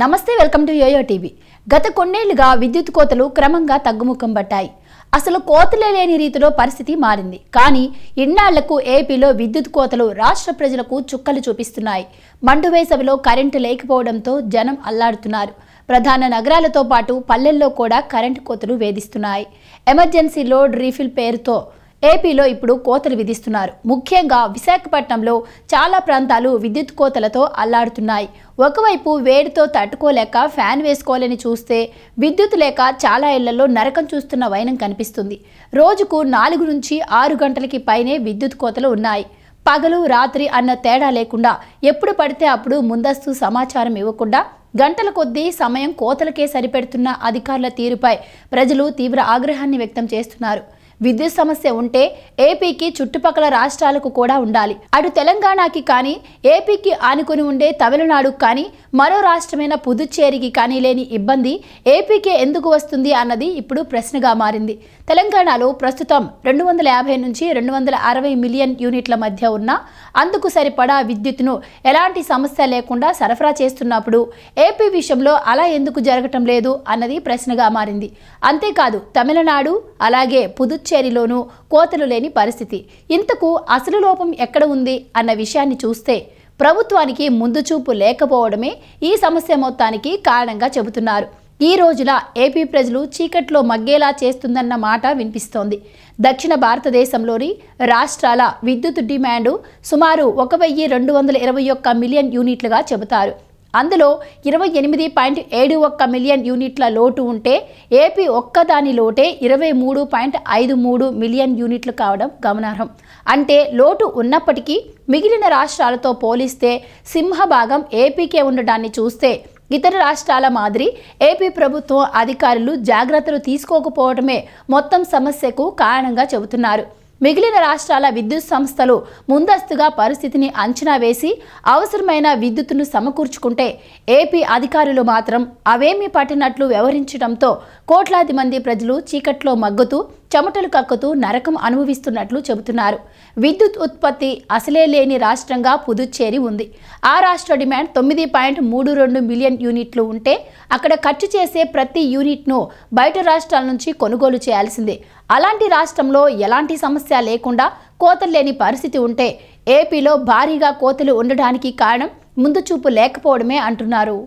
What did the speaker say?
నమస్తే welcome to yo-yo TV గత కొన్నేళ్లుగా విద్యుత్ కోతలు క్రమంగా తగ్గుముఖం పట్టాయి అసలు కోతలే లేని రీతిలో పరిస్థితి మారింది కానీ ఇన్నాళ్లకు ఏపీలో విద్యుత్ కోతలు రాష్ట్ర ప్రజలకు చుక్కలు చూపిస్తున్నాయి మండు వేసవిలో కరెంటు లేకపోవడంతో జనం అల్లాడుతున్నారు ప్రధాన నగరాలతో పాటు పల్లెల్లో కూడా కరెంటు కోతలు వేధిస్తున్నాయి ఎమర్జెన్సీ లోడ్ రీఫిల్ పేరుతో ఏపీలో ఇప్పుడు కోతలు విధిస్తున్నారు ముఖ్యంగా విశాఖపట్నంలో చాలా ప్రాంతాలు విద్యుత్ కోతలతో అల్లాడుతున్నాయి ఒకవైపు వేడితో తట్టుకోలేక ఫ్యాన్ వేసుకోవాలని చూస్తే విద్యుత్ లేక చాలా ఇళ్లలో నరకం చూస్తున్న వైనం కనిపిస్తుంది రోజుకు నాలుగు నుంచి ఆరు గంటలకి పైనే విద్యుత్ కోతలు ఉన్నాయి పగలు రాత్రి అన్న తేడా లేకుండా ఎప్పుడు పడితే అప్పుడు ముందస్తు సమాచారం ఇవ్వకుండా గంటల కొద్దీ సమయం కోతలకే సరిపెడుతున్న అధికారుల తీరుపై ప్రజలు తీవ్ర ఆగ్రహాన్ని వ్యక్తం చేస్తున్నారు విద్యుత్ సమస్య ఉంటే ఏపీకి చుట్టుపక్కల రాష్ట్రాలకు కూడా ఉండాలి అటు తెలంగాణకి కానీ ఏపీకి ఆనుకుని ఉండే తమిళనాడు కానీ మరో రాష్ట్రమైన పుదుచ్చేరికి కానీ లేని ఇబ్బంది ఏపీకే ఎందుకు వస్తుంది అన్నది ఇప్పుడు ప్రశ్నగా మారింది తెలంగాణలో ప్రస్తుతం రెండు వందల యాభై నుంచి రెండు వందల అరవై మిలియన్ యూనిట్ల మధ్య ఉన్న అందుకు సరిపడా విద్యుత్ను ఎలాంటి సమస్య లేకుండా సరఫరా చేస్తున్నప్పుడు ఏపీ విషయంలో అలా ఎందుకు జరగటం లేదు అన్నది ప్రశ్నగా మారింది అంతేకాదు తమిళనాడు అలాగే పుదు పుదుచ్చేరిలోనూ కోతలు లేని పరిస్థితి ఇంతకు అసలు లోపం ఎక్కడ ఉంది అన్న విషయాన్ని చూస్తే ప్రభుత్వానికి ముందు చూపు లేకపోవడమే ఈ సమస్య మొత్తానికి కారణంగా చెబుతున్నారు ఈ రోజున ఏపీ ప్రజలు చీకట్లో మగ్గేలా చేస్తుందన్న మాట వినిపిస్తోంది దక్షిణ భారతదేశంలోని రాష్ట్రాల విద్యుత్ డిమాండ్ సుమారు ఒక వెయ్యి రెండు వందల ఇరవై ఒక్క మిలియన్ యూనిట్లుగా చెబుతారు అందులో ఇరవై ఎనిమిది పాయింట్ ఏడు ఒక్క మిలియన్ యూనిట్ల లోటు ఉంటే ఏపీ ఒక్కదాని లోటే ఇరవై మూడు పాయింట్ ఐదు మూడు మిలియన్ యూనిట్లు కావడం గమనార్హం అంటే లోటు ఉన్నప్పటికీ మిగిలిన రాష్ట్రాలతో పోలిస్తే సింహభాగం ఏపీకే ఉండడాన్ని చూస్తే ఇతర రాష్ట్రాల మాదిరి ఏపీ ప్రభుత్వం అధికారులు జాగ్రత్తలు తీసుకోకపోవడమే మొత్తం సమస్యకు కారణంగా చెబుతున్నారు మిగిలిన రాష్ట్రాల విద్యుత్ సంస్థలు ముందస్తుగా పరిస్థితిని అంచనా వేసి అవసరమైన విద్యుత్ను సమకూర్చుకుంటే ఏపీ అధికారులు మాత్రం అవేమీ పట్టినట్లు వ్యవహరించడంతో కోట్లాది మంది ప్రజలు చీకట్లో మగ్గుతూ చెమటలు కక్కుతూ నరకం అనుభవిస్తున్నట్లు చెబుతున్నారు విద్యుత్ ఉత్పత్తి అసలే లేని రాష్ట్రంగా పుదుచ్చేరి ఉంది ఆ రాష్ట్ర డిమాండ్ తొమ్మిది పాయింట్ మూడు రెండు మిలియన్ యూనిట్లు ఉంటే అక్కడ ఖర్చు చేసే ప్రతి యూనిట్ను బయట రాష్ట్రాల నుంచి కొనుగోలు చేయాల్సిందే అలాంటి రాష్ట్రంలో ఎలాంటి సమస్య లేకుండా కోతలు లేని పరిస్థితి ఉంటే ఏపీలో భారీగా కోతలు ఉండడానికి కారణం ముందు చూపు లేకపోవడమే అంటున్నారు